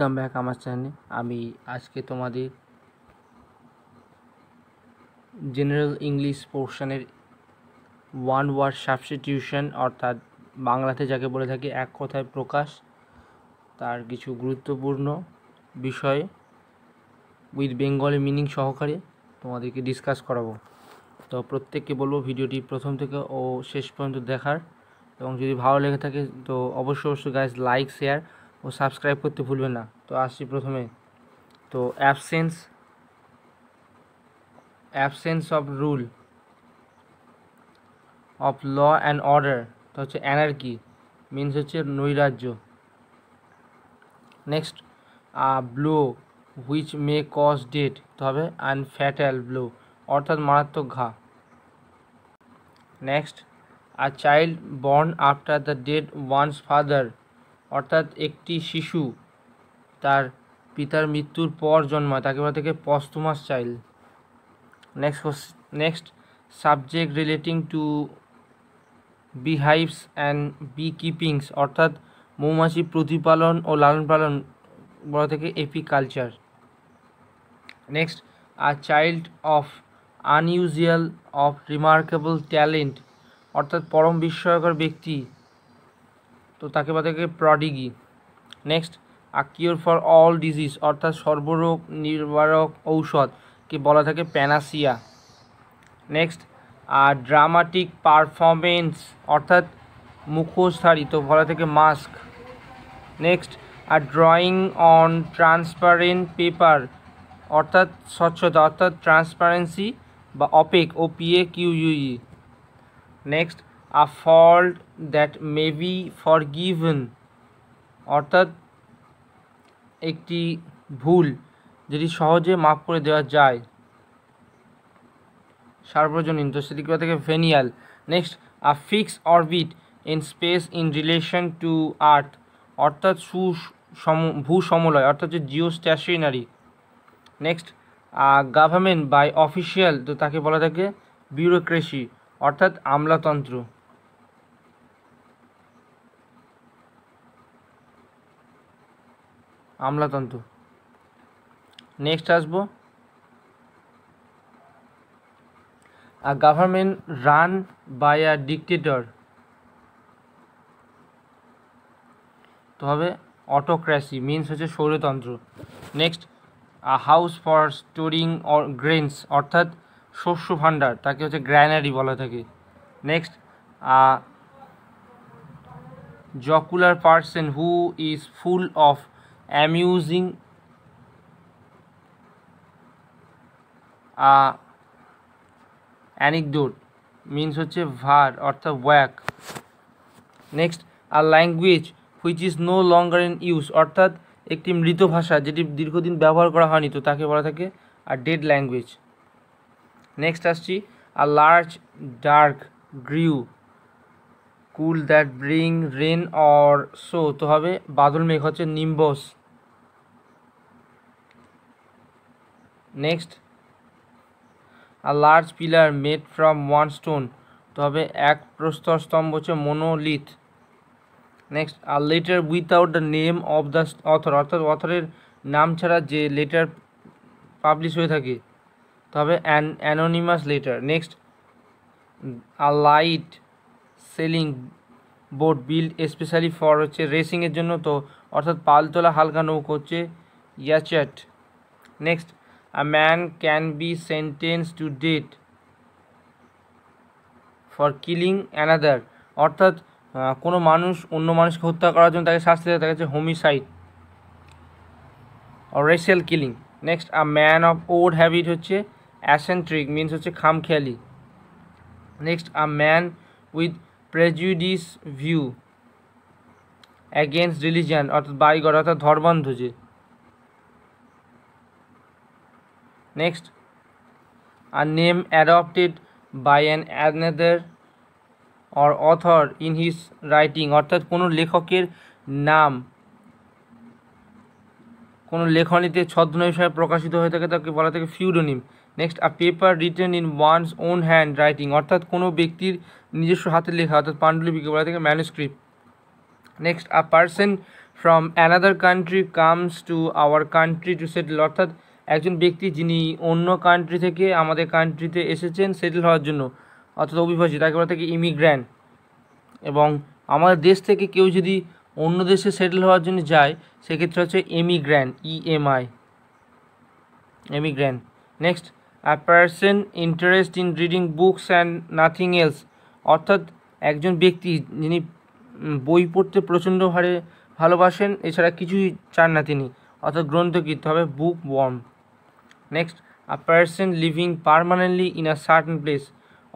welcome back আমার চ্যানেলে আমি আজকে তোমাদের জেনারেল ইংলিশ পোর্শনের ওয়ান ওয়ার্ড সাবস্টিটিউশন অর্থাৎ বাংলাতে যাকে বলে থাকি এক কথায় প্রকাশ তার কিছু গুরুত্বপূর্ণ বিষয় উইথ বেঙ্গলি মিনিং সহকারে তোমাদেরকে ডিসকাস করাবো তো প্রত্যেককে বলবো ভিডিওটি প্রথম থেকে ও শেষ পর্যন্ত দেখার এবং যদি ভালো লেগে থাকে তো অবশ্যই অবশ্যই গাইজ লাইক শেয়ার ও সাবস্ক্রাইব করতে ভুলবে না তো আসি প্রথমে তো absence absence of rule of law and order তো হচ্ছে অ্যানার্কি मींस হচ্ছে নৈরাজ্য next a blow which may cause death তো হবে আনফ্যাটাল ব্লু অর্থাৎ মারাত্মক ঘা next a child born after the dead one's father অর্থাৎ একটি শিশু তার পিতার মৃত্যুর পর জন্মায় তাকে বলা থেকে posthumous child next next subject relating to bee hives and bee keepings অর্থাৎ মৌমাছি প্রতিপালন ও লালন পালন বলা থেকে apiculture next a child of unusual of remarkable talent অর্থাৎ পরম বিস্ময়কর ব্যক্তি তো তাকে বলা থাকে prodigy next a cure for all disease অর্থাৎ সর্বরোগ নিবারক ঔষধকে বলা থাকে panacea next a dramatic performance অর্থাৎ মুখোশধারী তো বলা থাকে mask next a drawing on transparent paper অর্থাৎ স্বচ্ছতা অর্থাৎ ট্রান্সপারেন্সি বা opaque O P A Q U E next a fault that may be forgiven অর্থাৎ একটি ভুল যেটি সহজে মাফ করে দেওয়া যায় সার্বজনীন তো সেদিক থেকে venial next a fix orbit in space in relation to earth অর্থাৎ সু ভূ সমলয় অর্থাৎ হচ্ছে geostationary next government by official তো তাকে বলা থাকে বিউরোক্রেসি অর্থাৎ আমলাতন্ত্র আমলাতন্তু নেক্সট আসব a government run by a dictator তো হবে অটোক্র্যাসি মিনস হচ্ছে সৌরতন্ত্র next a house for storing or grains অর্থাৎ শস্য ভাণ্ডার তাকে হচ্ছে গ্র্যানারি বলা থাকে next a jocular person who is full of amusing anecdote means হচ্ছে ভার অর্থাৎ wag next a language which is no longer in use অর্থাৎ একটি মৃত ভাষা যেটি দীর্ঘদিন ব্যবহার করা হয়নি তো তাকে বলা থাকে আর ডেড ল্যাঙ্গুয়েজ নেক্সট আসছি a large dark grey cloud that bring rain or so তো হবে বাদল মেঘ হচ্ছে nimbus next a large pillar made from one stone তবে এক প্রস্তর স্তম্ভ হচ্ছে monolith next a letter without the name of the author অর্থাৎ অথরের নাম ছাড়া যে লেটার পাবলিশ হয়ে থাকে তবে an anonymous letter next a light sailing boat build specially for হচ্ছে রেসিংয়ের জন্য তো অর্থাৎ পাল তোলা হালকা নৌকো হচ্ছে yacht next a man can be sentenced to death for killing another অর্থাৎ কোনো মানুষ অন্য মানুষকে হত্যা করার জন্য তাকে শাস্তি দেয় তাকে হচ্ছে homicide or racial killing next a man of old habit হচ্ছে অ্যাসেন্ট্রিক মিনস হচ্ছে খামখেয়ালি next a man with prejudice view against religion অর্থাৎ বাইগড অর্থাৎ ধর্মান্ধ যে next a name adopted by an another or author in his writing অর্থাৎ কোনো লেখকের নাম কোনো লেখনীতে ছদ্মনাম হিসাবে প্রকাশিত হয়ে থাকে তাকে বলা থাকে pseudonym next a paper written in one's own handwriting অর্থাৎ কোনো ব্যক্তির নিজস্ব হাতে লেখা অর্থাৎ পাণ্ডুলিপিকে বলা থাকে manuscript next a person from another country comes to our country to settle অর্থাৎ একজন ব্যক্তি যিনি অন্য কান্ট্রি থেকে আমাদের কান্ট্রিতে এসেছেন সেটেল হওয়ার জন্য অর্থাৎ অভিবাসী তাকে বলা থাকে ইমিগ্র্যান্ট এবং আমাদের দেশ থেকে কেউ যদি অন্য দেশে সেটেল হওয়ার জন্য যায় সেক্ষেত্রে হচ্ছে emigrant E M I emigrant next a person interest in reading books and nothing else অর্থাৎ একজন ব্যক্তি যিনি বই পড়তে প্রচণ্ড হারে ভালোবাসেন এছাড়া কিছুই চান না তিনি অর্থাৎ গ্রন্থ হবে bookworm next a person living permanently in a certain place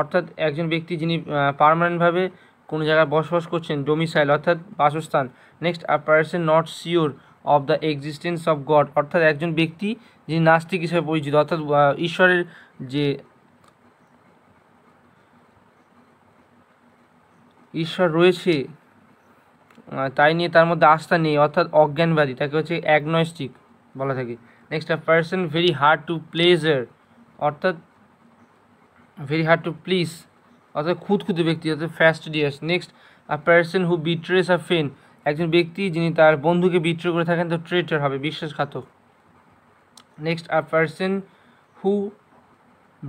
অর্থাৎ একজন ব্যক্তি যিনি পারমানেন্টভাবে কোনো জায়গায় বসবাস করছেন ডোমিসাইল অর্থাৎ বাসস্থান next a person not sure of the existence of God অর্থাৎ একজন ব্যক্তি যিনি নাস্তিক হিসেবে পরিচিত অর্থাৎ ঈশ্বরের যে ঈশ্বর রয়েছে তাই নিয়ে তার মধ্যে আস্থা নেই অর্থাৎ অজ্ঞানবাদী তাকে হচ্ছে অ্যাগনস্টিক বলা থাকে next a person very hard to pleasure অর্থাৎ ভেরি হার্ড টু প্লিজ অর্থাৎ খুদখুদে ব্যক্তি অর্থাৎ ডিয়াস next a person who betrays a friend একজন ব্যক্তি যিনি তার বন্ধুকে বিট্রে করে থাকেন তো ট্রেটার হবে বিশ্বাসঘাতক next a person who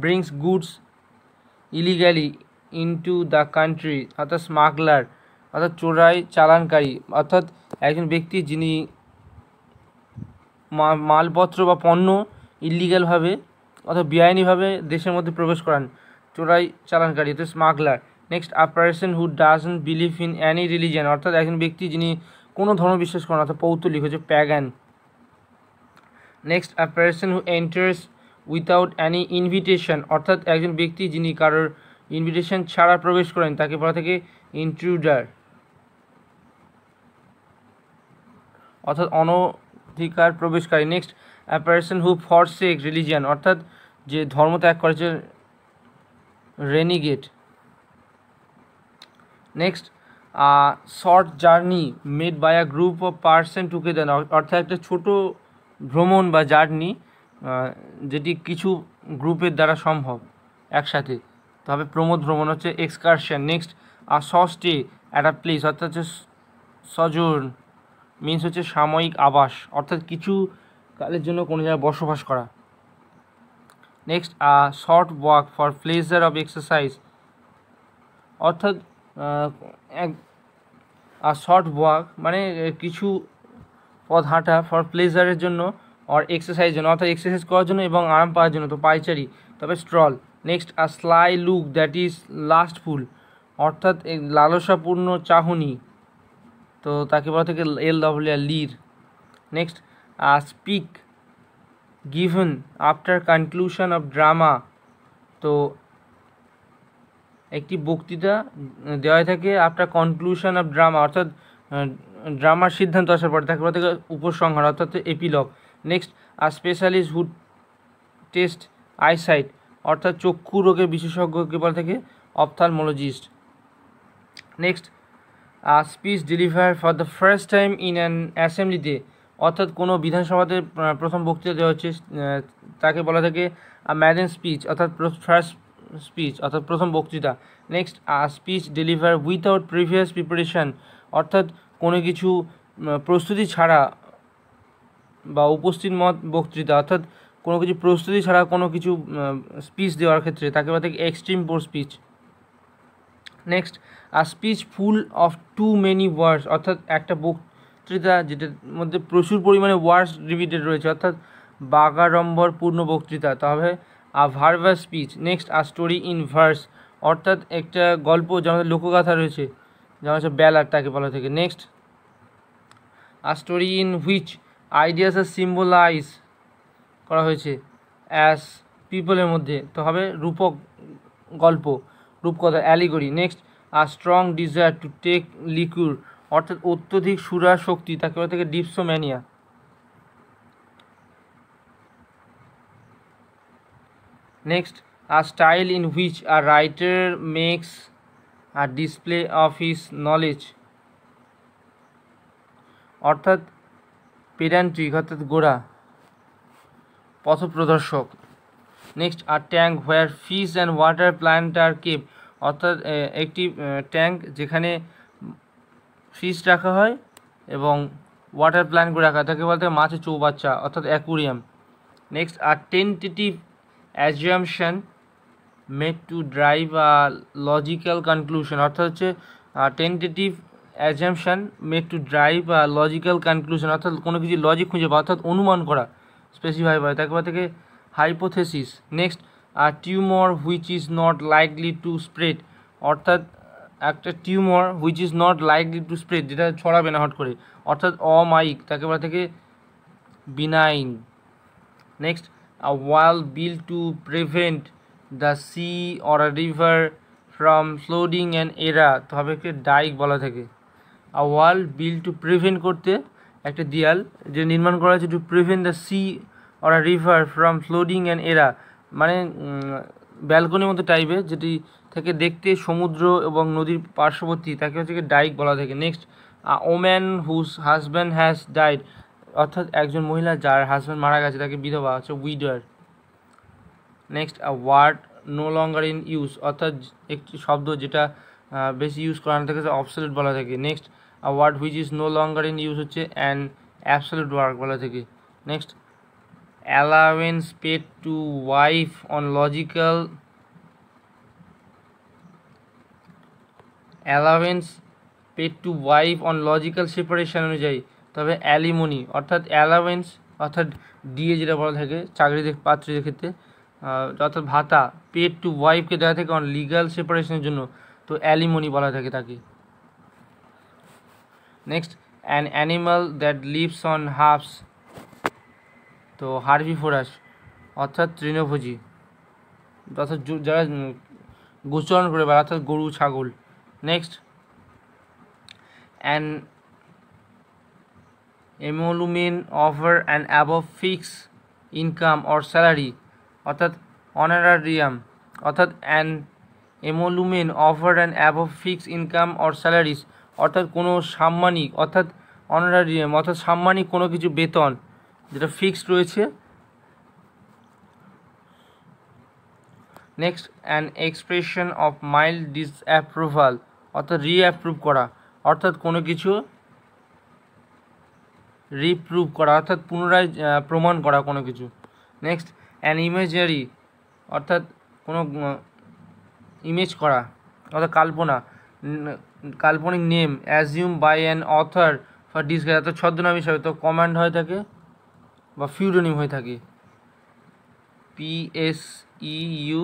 brings goods illegally into the country অর্থাৎ স্মাগলার অর্থাৎ চোরাই চালানকারী অর্থাৎ একজন ব্যক্তি যিনি মালপত্র বা পণ্য ইলিগ্যালভাবে অথবা বেআইনিভাবে দেশের মধ্যে প্রবেশ করান চোরাই চালানকারী অর্থাৎ smuggler next a person who doesn't believe in any religion অর্থাৎ একজন ব্যক্তি যিনি কোনো ধর্ম বিশ্বাস করেন অর্থাৎ পৌতলিক হচ্ছে pagan next a person who enters without any invitation অর্থাৎ একজন ব্যক্তি যিনি কারোর ইনভিটেশন ছাড়া প্রবেশ করেন তাকে পরে থেকে ইন্ট্রুডার অর্থাৎ অন অধিকার প্রবেশকারী নেক্সট অ্যাপারেশন হু ফরসেক রিলিজিয়ান অর্থাৎ যে ধর্ম ত্যাগ করেছে renegade next short journey made by a group of person together অর্থাৎ একটা ছোট ভ্রমণ বা জার্নি যেটি কিছু গ্রুপের দ্বারা সম্ভব একসাথে তবে প্রমোদ ভ্রমণ হচ্ছে এক্সকারশন নেক্সট আর সস্টে অ্যাট আ প্লেস অর্থাৎ হচ্ছে সজোর্ন মিন্স হচ্ছে সাময়িক আবাস অর্থাৎ কিছু কালের জন্য কোনো জায়গায় বসবাস করা next a short walk for pleasure of exercise অর্থাৎ এক আর শর্ট ওয়াক মানে কিছু পথ হাঁটা ফর প্লেজারের জন্য অর এক্সারসাইজ জন্য অর্থাৎ এক্সারসাইজ করার জন্য এবং আরাম পাওয়ার জন্য তো পাইচারি তবে stroll next a sly look that is lustful অর্থাৎ লালসাপূর্ণ চাহনি তো তাকে বলা থাকে এল W R leer next speak given after conclusion of drama তো একটি বক্তৃতা দেওয়া থাকে আফটার কনক্লুশন অফ ড্রামা অর্থাৎ ড্রামার সিদ্ধান্ত আসার পরে তাকে বলা থাকে উপসংহার অর্থাৎ epilogue next a specialist who test eyesight অর্থাৎ চক্ষু রোগের বিশেষজ্ঞকে বলা থাকে ophthalmologist next speech deliver for the first time in an অ্যাসেম্বলিতে অর্থাৎ কোনো বিধানসভাতে প্রথম বক্তৃতা দেওয়া হচ্ছে তাকে বলা থাকে ম্যাডেন স্পিচ অর্থাৎ ফার্স্ট স্পিচ অর্থাৎ প্রথম বক্তৃতা next speech deliver without previous preparation অর্থাৎ কোনো কিছু প্রস্তুতি ছাড়া বা উপস্থিত মত বক্তৃতা অর্থাৎ কোনো কিছু প্রস্তুতি ছাড়া কোনো কিছু স্পিচ দেওয়ার ক্ষেত্রে তাকে বলা থাকে extempore speech next a speech full of too many words অর্থাৎ একটা বক্তৃতা যেটার মধ্যে প্রচুর পরিমাণে ওয়ার্ডস রিপিটেড রয়েছে অর্থাৎ বাগাড়ম্বরপূর্ণ বক্তৃতা তবে a verbose speech next a story in verse অর্থাৎ একটা গল্প যেমন লোকগাথা রয়েছে যেমন হচ্ছে বেলার তাকে বলা থেকে next a story in which ideas are symbolise করা হয়েছে অ্যাস পিপলের মধ্যে তো হবে রূপক গল্প রূপকথা allegory next a strong desire to take liquor অর্থাৎ অত্যধিক সুরা শক্তি তাকে বলে থাকে dipsomania next a style in which a writer makes a display of his knowledge অর্থাৎ পেডান্ট্রিক অর্থাৎ গোড়া পথপ্রদর্শক next a tank where fish and water plant are kept অর্থাৎ একটি ট্যাঙ্ক যেখানে ফিস রাখা হয় এবং ওয়াটার প্ল্যান্টগুলো রাখা তাকে বলতে মাছের চৌবাচ্চা অর্থাৎ aquarium next a tentative assumption made to drive a logical conclusion অর্থাৎ হচ্ছে tentative assumption made to drive a logical conclusion অর্থাৎ কোনো কিছু লজিক খুঁজে পাওয়া অর্থাৎ অনুমান করা স্পেসিফাই হয় তাকে বলতে hypothesis next a tumour which is not likely to spread অর্থাৎ একটা tumour which is not likely to spread যেটা ছড়াবে না হট করে অর্থাৎ অমাইক তাকে বলা থেকে benign next a wall build to prevent the sea or a river from flooding and এরা তবে একটা ডাইক বলা থাকে আ ওয়াল বিল টু প্রিভেন্ট করতে একটা দেয়াল যে নির্মাণ করা হয়েছে to prevent the sea or river from flooding and এরা মানে ব্যালকনির মতো টাইপের যেটি থেকে দেখতে সমুদ্র এবং নদীর পার্শ্ববর্তী তাকে হচ্ছে কি ডাইক বলা থাকে next woman whose husband has died অর্থাৎ একজন মহিলা যার হাজব্যান্ড মারা গেছে তাকে বিধবা হচ্ছে widow next word no longer in use অর্থাৎ একটি শব্দ যেটা বেশি ইউজ করানো থাকে অবসলেট বলা থাকে next word which is no longer in use হচ্ছে অ্যান অ্যাবসলেট ওয়ার্ক বলা থাকে next allowance paid to wife on logical allowance paid to wife on logical separation অনুযায়ী তবে অ্যালিমনি অর্থাৎ অ্যালাওয়েন্স অর্থাৎ ডিএ যেটা বলা থাকে চাকরি পাত্রের ক্ষেত্রে অর্থাৎ ভাতা পেড টু ওয়াইফকে দেওয়া থাকে অন লিগাল সেপারেশনের জন্য তো অ্যালিমনি বলা থাকে তাকে next an animal that lives on হাফস তো ফোরাস অর্থাৎ তৃণভোজী অর্থাৎ যারা গোচরণ করে বা অর্থাৎ গরু ছাগল next an emolument over and above fix income or salary অর্থাৎ অনারারিয়াম অর্থাৎ an emolument over and above fix income or salaries অর্থাৎ কোনো সাম্মানিক অর্থাৎ অনারারিয়াম অর্থাৎ সাম্মানিক কোনো কিছু বেতন যেটা ফিক্সড রয়েছে next an expression of mild disapproval অর্থাৎ রিঅ্যাপ্রুভ করা অর্থাৎ কোনো কিছু রিপ্রুভ করা অর্থাৎ পুনরায় প্রমাণ করা কোনো কিছু নেক্সট অ্যান ইমেজারি অর্থাৎ কোনো ইমেজ করা অর্থাৎ কাল্পনা কাল্পনিক name assume by an author for disguise অর্থাৎ ছদ্মনাম হিসাবে তো কমান্ড হয়ে থাকে বা ফিউডোনিম হয়ে থাকে P S E U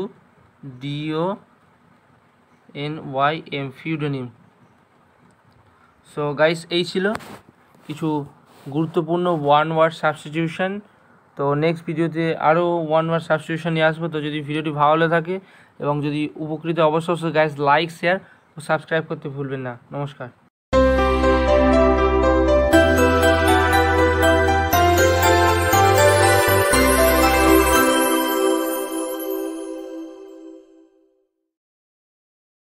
D O N Y M pseudonym so guys এই ছিল কিছু গুরুত্বপূর্ণ ওয়ান ওয়ার্ড সাবস্টিটিউশন তো নেক্সট ভিডিওতে আরও ওয়ান ওয়ার্ড সাবস্টিটিউশন নিয়ে আসবো তো যদি ভিডিওটি ভালো থাকে এবং যদি উপকৃত অবশ্যই গাইস লাইক শেয়ার ও সাবস্ক্রাইব করতে ভুলবেন না নমস্কার